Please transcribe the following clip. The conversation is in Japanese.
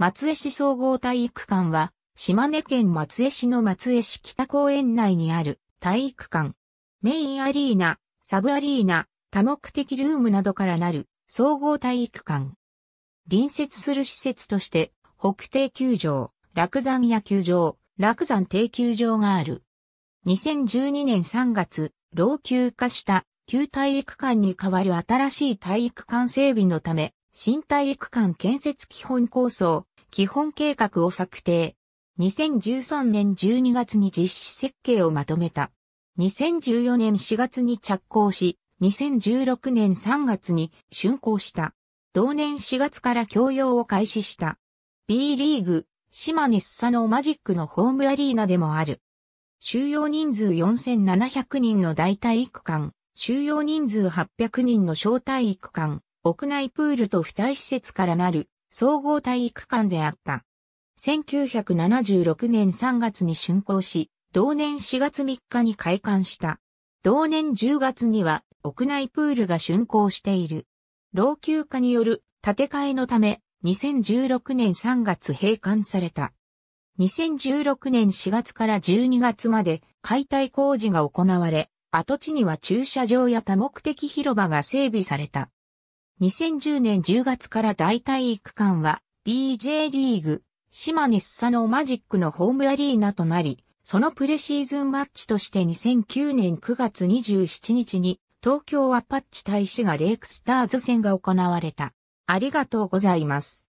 松江市総合体育館は、島根県松江市の松江市北公園内にある体育館。メインアリーナ、サブアリーナ、多目的ルームなどからなる総合体育館。隣接する施設として、北低球場、落山野球場、落山低球場がある。2012年3月、老朽化した旧体育館に代わる新しい体育館整備のため、新体育館建設基本構想、基本計画を策定。2013年12月に実施設計をまとめた。2014年4月に着工し、2016年3月に竣工した。同年4月から供用を開始した。B リーグ、島根スサノーマジックのホームアリーナでもある。収容人数4700人の代替育館、収容人数800人の招待育館、屋内プールと付帯施設からなる総合体育館であった。1976年3月に竣工し、同年4月3日に開館した。同年10月には屋内プールが竣工している。老朽化による建て替えのため、2016年3月閉館された。2016年4月から12月まで解体工事が行われ、跡地には駐車場や多目的広場が整備された。2010年10月から大体育館は BJ リーグ、島根スサノーマジックのホームアリーナとなり、そのプレシーズンマッチとして2009年9月27日に東京アパッチ大使がレイクスターズ戦が行われた。ありがとうございます。